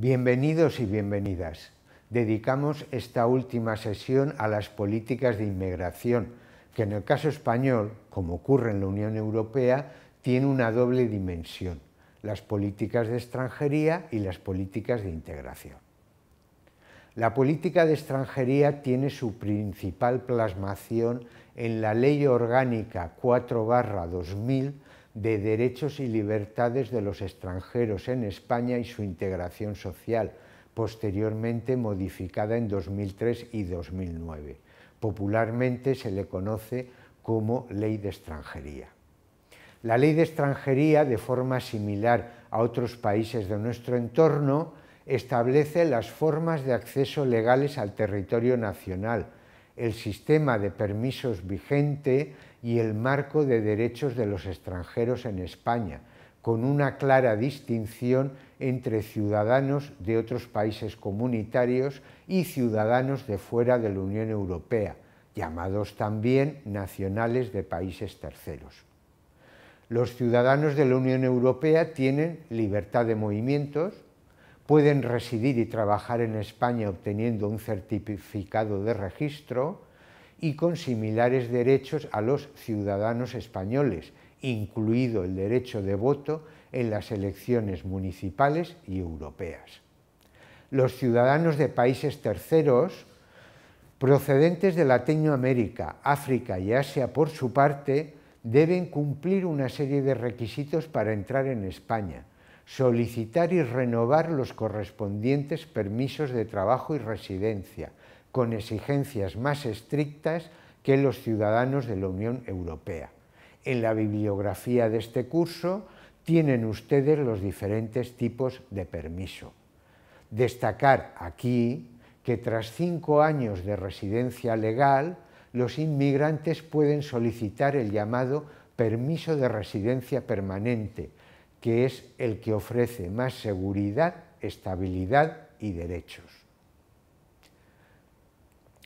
Bienvenidos y bienvenidas. Dedicamos esta última sesión a las políticas de inmigración, que en el caso español, como ocurre en la Unión Europea, tiene una doble dimensión, las políticas de extranjería y las políticas de integración. La política de extranjería tiene su principal plasmación en la Ley Orgánica 4 2000 de derechos y libertades de los extranjeros en España y su integración social, posteriormente modificada en 2003 y 2009. Popularmente se le conoce como Ley de Extranjería. La ley de extranjería, de forma similar a otros países de nuestro entorno, establece las formas de acceso legales al territorio nacional, el sistema de permisos vigente y el marco de derechos de los extranjeros en España, con una clara distinción entre ciudadanos de otros países comunitarios y ciudadanos de fuera de la Unión Europea, llamados también nacionales de países terceros. Los ciudadanos de la Unión Europea tienen libertad de movimientos, pueden residir y trabajar en España obteniendo un certificado de registro y con similares derechos a los ciudadanos españoles, incluido el derecho de voto en las elecciones municipales y europeas. Los ciudadanos de países terceros, procedentes de Latinoamérica, África y Asia, por su parte, deben cumplir una serie de requisitos para entrar en España, solicitar y renovar los correspondientes permisos de trabajo y residencia, con exigencias más estrictas que los ciudadanos de la Unión Europea. En la bibliografía de este curso tienen ustedes los diferentes tipos de permiso. Destacar aquí que tras cinco años de residencia legal, los inmigrantes pueden solicitar el llamado permiso de residencia permanente, que es el que ofrece más seguridad, estabilidad y derechos.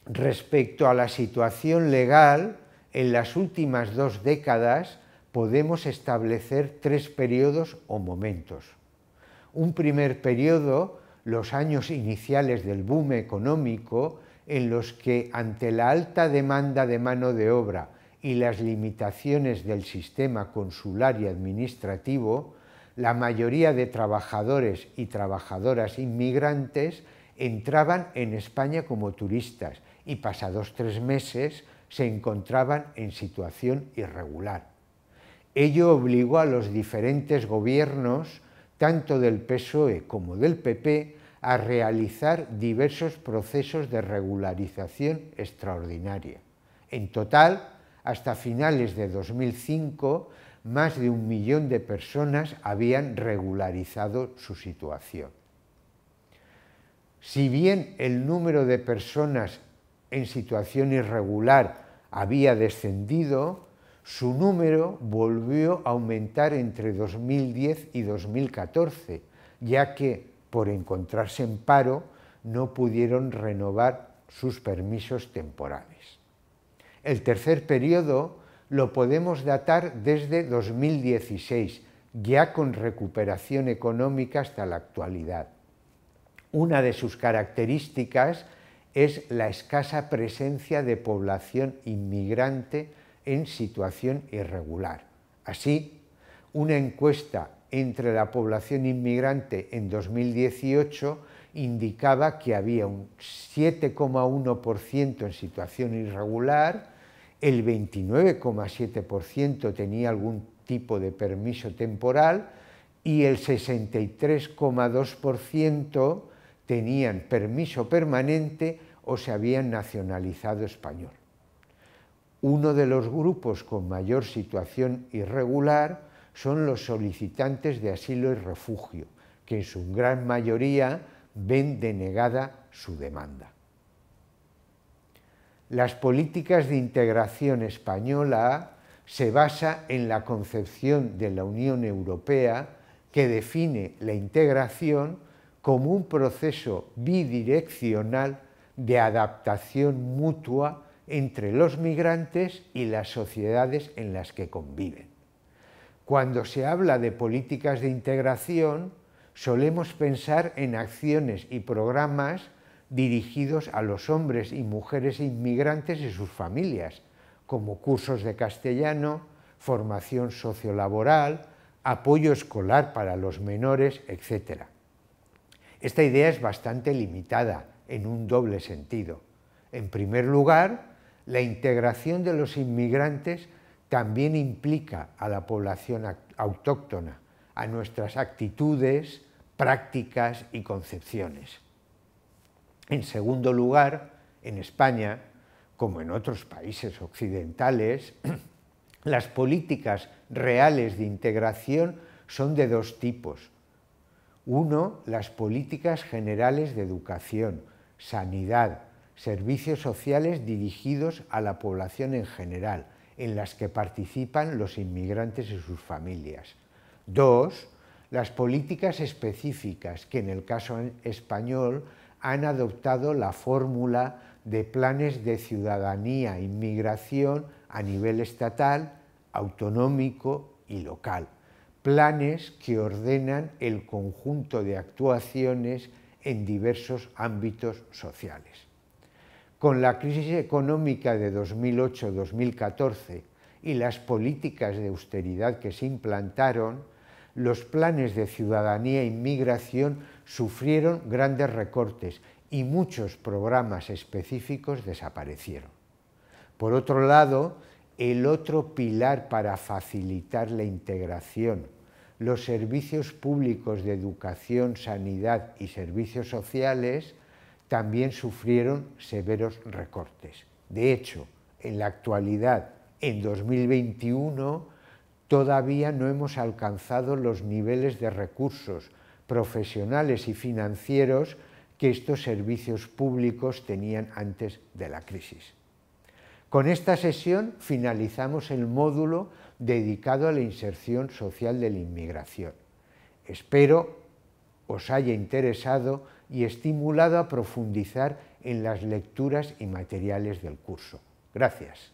Respecto a la situación legal, en las últimas dos décadas podemos establecer tres periodos o momentos. Un primer periodo, los años iniciales del boom económico, en los que ante la alta demanda de mano de obra y las limitaciones del sistema consular y administrativo, la mayoría de trabajadores y trabajadoras inmigrantes entraban en España como turistas y pasados tres meses se encontraban en situación irregular. Ello obligó a los diferentes gobiernos, tanto del PSOE como del PP, a realizar diversos procesos de regularización extraordinaria. En total, hasta finales de 2005 más de un millón de personas habían regularizado su situación. Si bien el número de personas en situación irregular había descendido, su número volvió a aumentar entre 2010 y 2014, ya que, por encontrarse en paro, no pudieron renovar sus permisos temporales. El tercer periodo lo podemos datar desde 2016, ya con recuperación económica hasta la actualidad. Una de sus características es la escasa presencia de población inmigrante en situación irregular. Así, una encuesta entre la población inmigrante en 2018 indicaba que había un 7,1% en situación irregular, el 29,7% tenía algún tipo de permiso temporal y el 63,2% tenían permiso permanente o se habían nacionalizado español. Uno de los grupos con mayor situación irregular son los solicitantes de asilo y refugio, que en su gran mayoría ven denegada su demanda las políticas de integración española se basa en la concepción de la Unión Europea que define la integración como un proceso bidireccional de adaptación mutua entre los migrantes y las sociedades en las que conviven. Cuando se habla de políticas de integración, solemos pensar en acciones y programas dirigidos a los hombres y mujeres inmigrantes y sus familias, como cursos de castellano, formación sociolaboral, apoyo escolar para los menores, etc. Esta idea es bastante limitada en un doble sentido. En primer lugar, la integración de los inmigrantes también implica a la población autóctona, a nuestras actitudes, prácticas y concepciones. En segundo lugar, en España, como en otros países occidentales, las políticas reales de integración son de dos tipos. Uno, las políticas generales de educación, sanidad, servicios sociales dirigidos a la población en general, en las que participan los inmigrantes y sus familias. Dos, las políticas específicas, que en el caso español han adoptado la fórmula de planes de ciudadanía e inmigración a nivel estatal, autonómico y local. Planes que ordenan el conjunto de actuaciones en diversos ámbitos sociales. Con la crisis económica de 2008-2014 y las políticas de austeridad que se implantaron, los planes de ciudadanía e inmigración sufrieron grandes recortes y muchos programas específicos desaparecieron. Por otro lado, el otro pilar para facilitar la integración, los servicios públicos de educación, sanidad y servicios sociales, también sufrieron severos recortes. De hecho, en la actualidad, en 2021, todavía no hemos alcanzado los niveles de recursos profesionales y financieros que estos servicios públicos tenían antes de la crisis. Con esta sesión finalizamos el módulo dedicado a la inserción social de la inmigración. Espero os haya interesado y estimulado a profundizar en las lecturas y materiales del curso. Gracias.